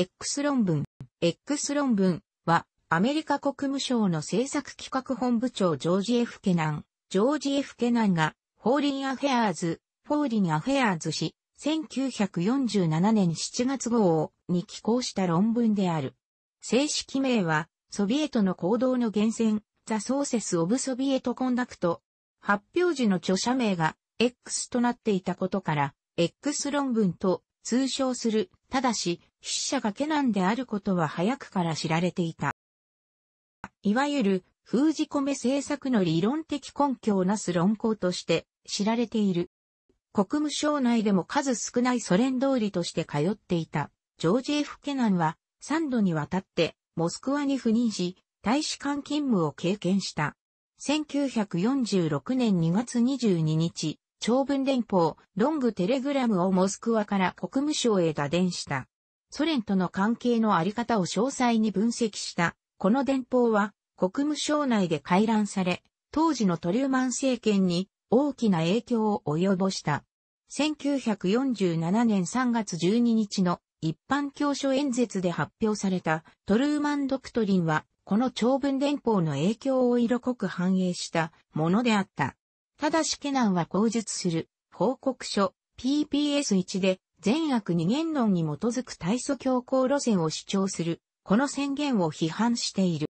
X 論文。X 論文は、アメリカ国務省の政策企画本部長ジョージ・ F・ ケナン、ジョージ・ F・ ケナンが、フォーリン・アフェアーズ、フォーリン・アフェアーズ氏、1947年7月号に寄稿した論文である。正式名は、ソビエトの行動の源泉、ザ・ソーセス・オブ・ソビエト・コンダクト。発表時の著者名が X となっていたことから、X 論文と通称する、ただし、筆者がケナンであることは早くから知られていた。いわゆる封じ込め政策の理論的根拠をなす論考として知られている。国務省内でも数少ないソ連通りとして通っていたジョージ・エフ・ケナンは3度にわたってモスクワに赴任し、大使館勤務を経験した。1946年2月22日、長文連邦ロングテレグラムをモスクワから国務省へ打電した。ソ連との関係のあり方を詳細に分析した、この電報は国務省内で回覧され、当時のトリューマン政権に大きな影響を及ぼした。1947年3月12日の一般教書演説で発表されたトルーマンドクトリンは、この長文電報の影響を色濃く反映したものであった。ただし、ケナンは口述する報告書 PPS1 で善悪二元論に基づく対組強行路線を主張する、この宣言を批判している。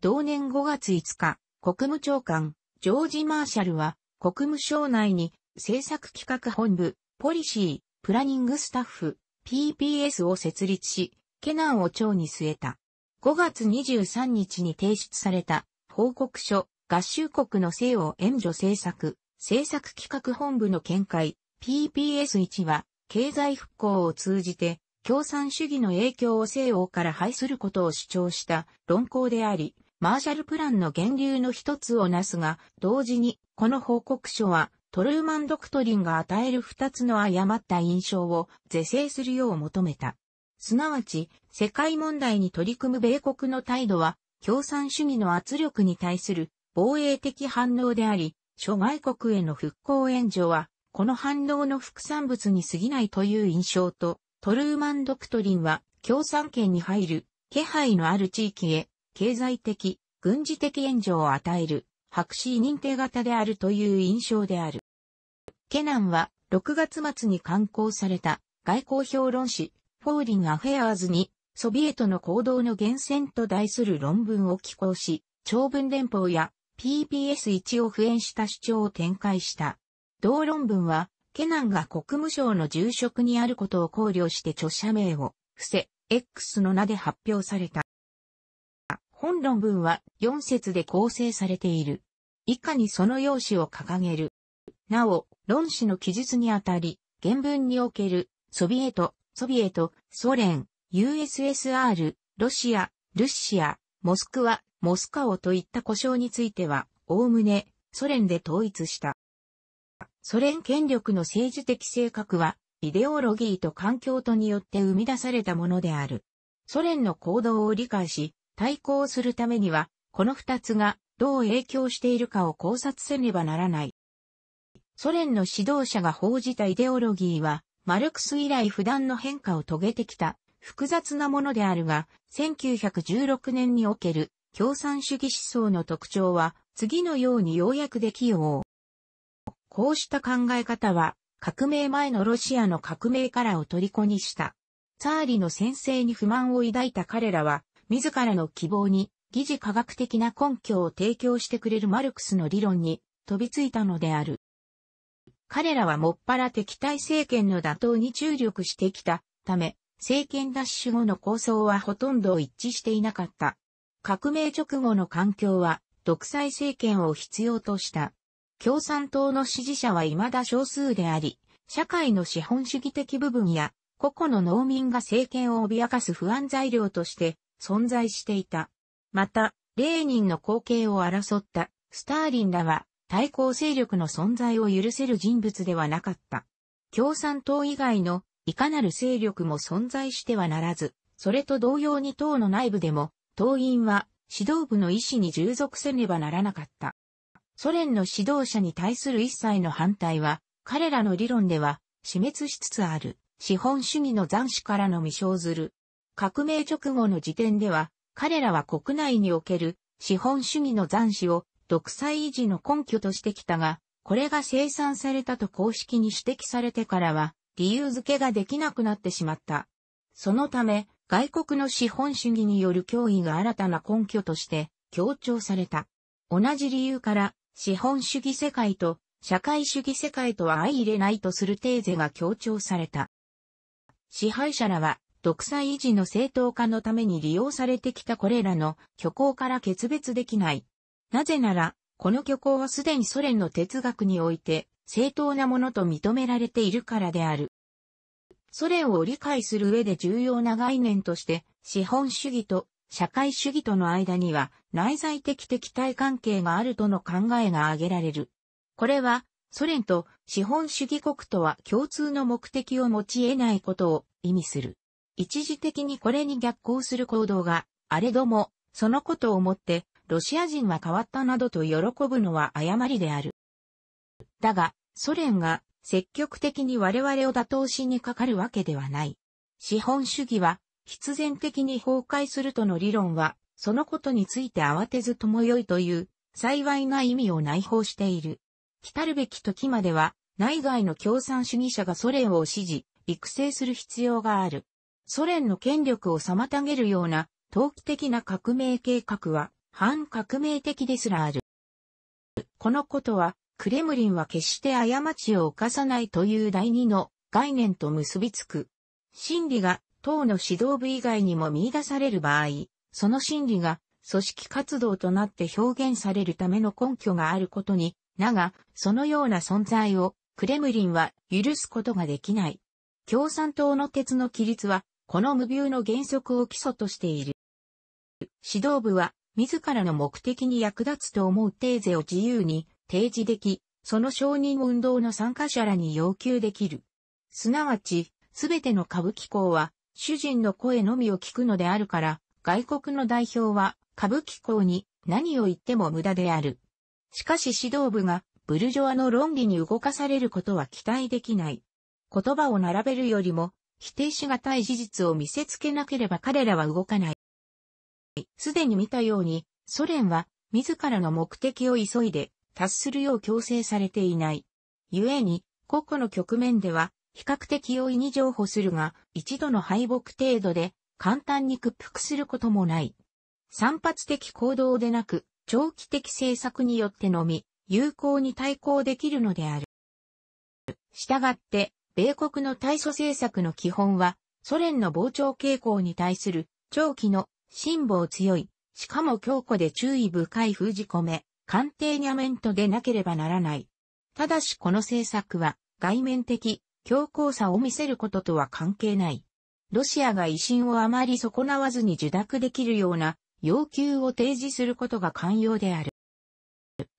同年5月5日、国務長官、ジョージ・マーシャルは、国務省内に政策企画本部、ポリシー、プラニングスタッフ、PPS を設立し、ケナンを長に据えた。5月23日に提出された報告書、合衆国の性を援助政策、政策企画本部の見解、PPS1 は、経済復興を通じて、共産主義の影響を西欧から排することを主張した論考であり、マーシャルプランの源流の一つをなすが、同時に、この報告書は、トルーマンドクトリンが与える二つの誤った印象を是正するよう求めた。すなわち、世界問題に取り組む米国の態度は、共産主義の圧力に対する防衛的反応であり、諸外国への復興援助は、この反応の副産物に過ぎないという印象と、トルーマンドクトリンは共産圏に入る気配のある地域へ経済的、軍事的援助を与える白紙認定型であるという印象である。ケナンは6月末に刊行された外交評論誌フォーリンアフェアーズにソビエトの行動の源泉と題する論文を寄稿し、長文連邦や PBS1 を普遍した主張を展開した。同論文は、ケナンが国務省の重職にあることを考慮して著者名を、伏せ、X の名で発表された。本論文は4節で構成されている。以下にその用紙を掲げる。なお、論旨の記述にあたり、原文における、ソビエト、ソビエト、ソ連、USSR、ロシア、ルシア、モスクワ、モスカオといった故障については、おおむね、ソ連で統一した。ソ連権力の政治的性格は、イデオロギーと環境とによって生み出されたものである。ソ連の行動を理解し、対抗するためには、この二つがどう影響しているかを考察せねばならない。ソ連の指導者が報じたイデオロギーは、マルクス以来不断の変化を遂げてきた複雑なものであるが、1916年における共産主義思想の特徴は次のように要約できよう。こうした考え方は、革命前のロシアの革命からを虜にした。ツァーリの先生に不満を抱いた彼らは、自らの希望に、疑似科学的な根拠を提供してくれるマルクスの理論に飛びついたのである。彼らはもっぱら敵対政権の打倒に注力してきたため、政権奪取後の構想はほとんど一致していなかった。革命直後の環境は独裁政権を必要とした。共産党の支持者は未だ少数であり、社会の資本主義的部分や個々の農民が政権を脅かす不安材料として存在していた。また、レーニンの後継を争ったスターリンらは対抗勢力の存在を許せる人物ではなかった。共産党以外のいかなる勢力も存在してはならず、それと同様に党の内部でも、党員は指導部の意思に従属せねばならなかった。ソ連の指導者に対する一切の反対は、彼らの理論では、死滅しつつある、資本主義の残死からの未生ずる。革命直後の時点では、彼らは国内における資本主義の残死を独裁維持の根拠としてきたが、これが生産されたと公式に指摘されてからは、理由付けができなくなってしまった。そのため、外国の資本主義による脅威が新たな根拠として強調された。同じ理由から資本主義世界と社会主義世界とは相入れないとするテーゼが強調された。支配者らは独裁維持の正当化のために利用されてきたこれらの虚構から決別できない。なぜなら、この虚構はすでにソ連の哲学において正当なものと認められているからである。ソ連を理解する上で重要な概念として、資本主義と社会主義との間には内在的敵対関係があるとの考えが挙げられる。これは、ソ連と資本主義国とは共通の目的を持ち得ないことを意味する。一時的にこれに逆行する行動があれども、そのことをもって、ロシア人は変わったなどと喜ぶのは誤りである。だが、ソ連が積極的に我々を打倒しにかかるわけではない。資本主義は必然的に崩壊するとの理論は、そのことについて慌てずともよいという、幸いな意味を内包している。来たるべき時までは、内外の共産主義者がソ連を支持、育成する必要がある。ソ連の権力を妨げるような、投機的な革命計画は、反革命的ですらある。このことは、クレムリンは決して過ちを犯さないという第二の概念と結びつく。真理が等の指導部以外にも見出される場合、その心理が組織活動となって表現されるための根拠があることに、なが、そのような存在をクレムリンは許すことができない。共産党の鉄の規律は、この無病の原則を基礎としている。指導部は、自らの目的に役立つと思うテーゼを自由に提示でき、その承認運動の参加者らに要求できる。すなわち、すべての歌舞伎校は、主人の声のみを聞くのであるから、外国の代表は歌舞伎校に何を言っても無駄である。しかし指導部がブルジョワの論理に動かされることは期待できない。言葉を並べるよりも否定しがたい事実を見せつけなければ彼らは動かない。すでに見たように、ソ連は自らの目的を急いで達するよう強制されていない。故に、個々の局面では比較的容易に譲歩するが、一度の敗北程度で簡単に屈服することもない。散発的行動でなく、長期的政策によってのみ、有効に対抗できるのである。したがって、米国の対ソ政策の基本は、ソ連の膨張傾向に対する長期の辛抱強い、しかも強固で注意深い封じ込め、官邸にアメントでなければならない。ただしこの政策は外面的強硬さを見せることとは関係ない。ロシアが威信をあまり損なわずに受諾できるような要求を提示することが寛容である。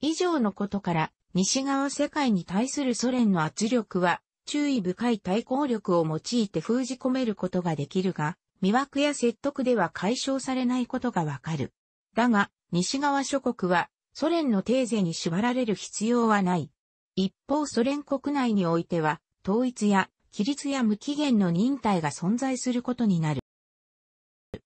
以上のことから、西側世界に対するソ連の圧力は、注意深い対抗力を用いて封じ込めることができるが、魅惑や説得では解消されないことがわかる。だが、西側諸国は、ソ連のテーゼに縛られる必要はない。一方ソ連国内においては、統一や規律や無期限の忍耐が存在することになる。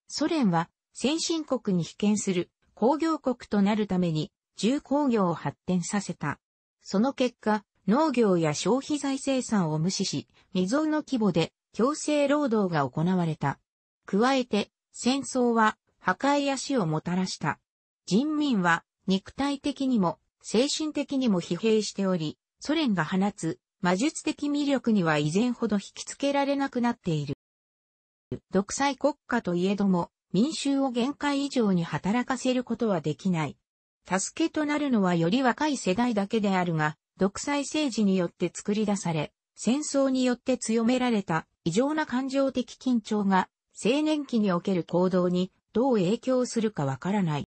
ソ連は先進国に被験する工業国となるために重工業を発展させた。その結果、農業や消費財生産を無視し、未曾有の規模で強制労働が行われた。加えて、戦争は破壊や死をもたらした。人民は肉体的にも精神的にも疲弊しており、ソ連が放つ魔術的魅力には以前ほど引き付けられなくなっている。独裁国家といえども、民衆を限界以上に働かせることはできない。助けとなるのはより若い世代だけであるが、独裁政治によって作り出され、戦争によって強められた異常な感情的緊張が青年期における行動にどう影響するかわからない。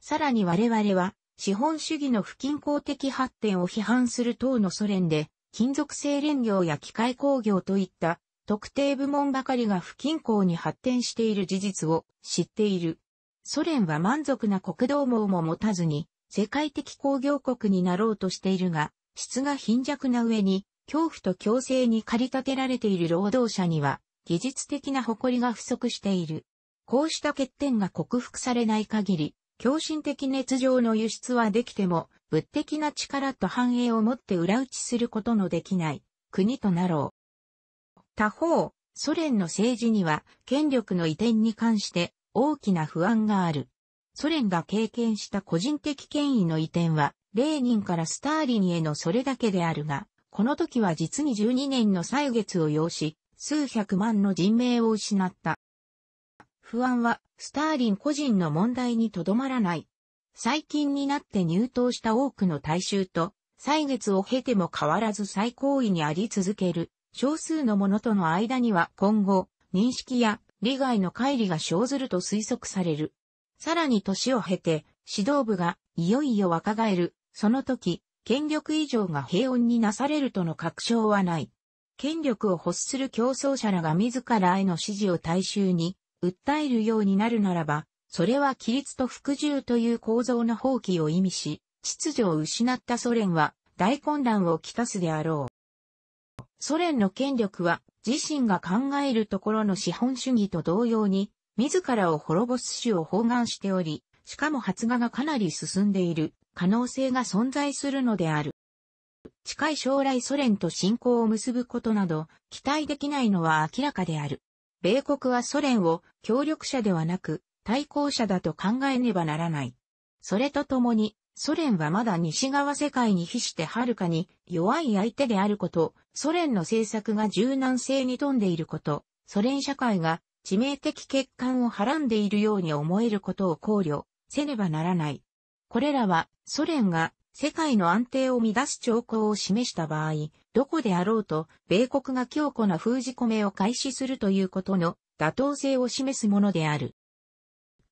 さらに我々は資本主義の不均衡的発展を批判する党のソ連で、金属製錬業や機械工業といった特定部門ばかりが不均衡に発展している事実を知っている。ソ連は満足な国道網も持たずに世界的工業国になろうとしているが、質が貧弱な上に恐怖と強制に駆り立てられている労働者には技術的な誇りが不足している。こうした欠点が克服されない限り、共心的熱情の輸出はできても、物的な力と繁栄をもって裏打ちすることのできない国となろう。他方、ソ連の政治には権力の移転に関して大きな不安がある。ソ連が経験した個人的権威の移転は、レーニンからスターリンへのそれだけであるが、この時は実に12年の歳月を要し、数百万の人命を失った。不安は、スターリン個人の問題にとどまらない。最近になって入党した多くの大衆と、歳月を経ても変わらず最高位にあり続ける、少数の者との間には今後、認識や利害の乖離が生ずると推測される。さらに年を経て、指導部がいよいよ若返る、その時、権力以上が平穏になされるとの確証はない。権力を欲する競争者らが自らへの支持を大衆に訴えるようになるならば、それは規律と服従という構造の放棄を意味し、秩序を失ったソ連は大混乱をきたすであろう。ソ連の権力は自身が考えるところの資本主義と同様に、自らを滅ぼす種を包含しており、しかも発芽がかなり進んでいる可能性が存在するのである。近い将来ソ連と親交を結ぶことなど期待できないのは明らかである。米国はソ連を協力者ではなく対抗者だと考えねばならない。それとともに、ソ連はまだ西側世界に比してはるかに弱い相手であること、ソ連の政策が柔軟性に富んでいること、ソ連社会が致命的欠陥をはらんでいるように思えることを考慮せねばならない。これらはソ連が世界の安定を乱す兆候を示した場合、どこであろうと、米国が強固な封じ込めを開始するということの妥当性を示すものである。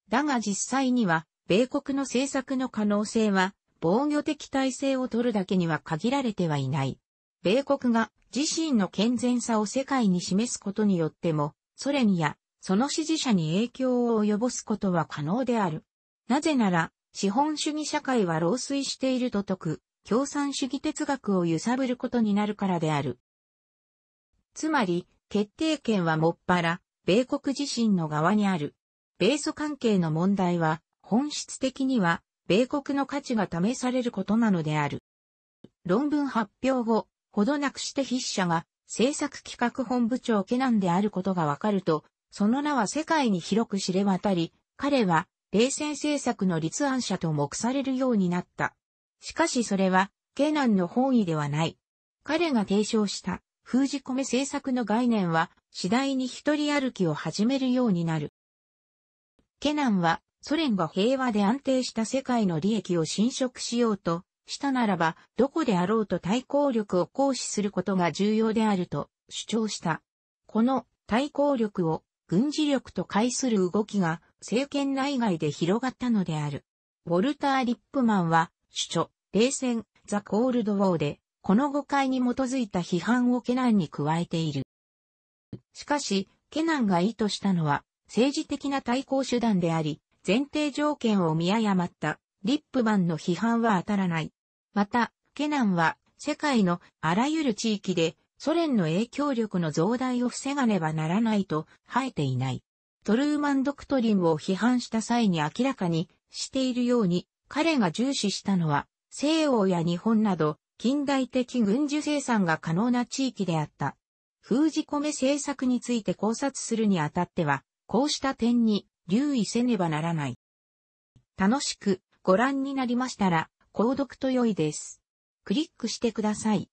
だが実際には、米国の政策の可能性は、防御的体制を取るだけには限られてはいない。米国が自身の健全さを世界に示すことによっても、ソ連やその支持者に影響を及ぼすことは可能である。なぜなら、資本主義社会は老衰していると説く、共産主義哲学を揺さぶることになるからである。つまり、決定権はもっぱら、米国自身の側にある。米ソ関係の問題は、本質的には、米国の価値が試されることなのである。論文発表後、ほどなくして筆者が、政策企画本部長ケナンであることがわかると、その名は世界に広く知れ渡り、彼は、冷戦政策の立案者と目されるようになった。しかしそれは、ケナンの本意ではない。彼が提唱した封じ込め政策の概念は次第に一人歩きを始めるようになる。ケナンはソ連が平和で安定した世界の利益を侵食しようとしたならばどこであろうと対抗力を行使することが重要であると主張した。この対抗力を軍事力と介する動きが政権内外で広がったのである。ウォルター・リップマンは主張、冷戦、ザ・コールド・ウォーで、この誤解に基づいた批判をケナンに加えている。しかし、ケナンが意図したのは、政治的な対抗手段であり、前提条件を見誤った、リップマンの批判は当たらない。また、ケナンは、世界のあらゆる地域で、ソ連の影響力の増大を防がねばならないと、生えていない。トルーマンドクトリンを批判した際に明らかにしているように、彼が重視したのは、西欧や日本など、近代的軍需生産が可能な地域であった。封じ込め政策について考察するにあたっては、こうした点に留意せねばならない。楽しくご覧になりましたら、購読と良いです。クリックしてください。